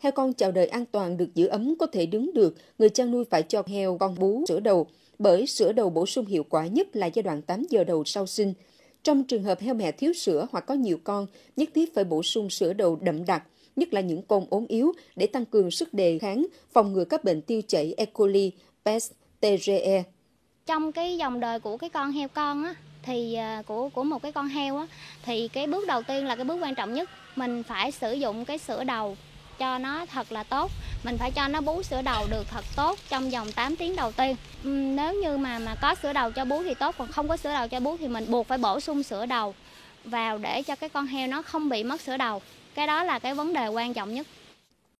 Heo con chào đời an toàn được giữ ấm có thể đứng được, người chăn nuôi phải cho heo con bú sữa đầu, bởi sữa đầu bổ sung hiệu quả nhất là giai đoạn 8 giờ đầu sau sinh. Trong trường hợp heo mẹ thiếu sữa hoặc có nhiều con, nhất thiết phải bổ sung sữa đầu đậm đặc, nhất là những con ốm yếu để tăng cường sức đề kháng, phòng ngừa các bệnh tiêu chảy E. coli, pest, TGE. Trong cái dòng đời của cái con heo con á, thì à, của của một cái con heo á, thì cái bước đầu tiên là cái bước quan trọng nhất, mình phải sử dụng cái sữa đầu cho nó thật là tốt mình phải cho nó bú sữa đầu được thật tốt trong vòng 8 tiếng đầu tiên ừ, nếu như mà mà có sữa đầu cho bú thì tốt còn không có sữa đầu cho bú thì mình buộc phải bổ sung sữa đầu vào để cho cái con heo nó không bị mất sữa đầu cái đó là cái vấn đề quan trọng nhất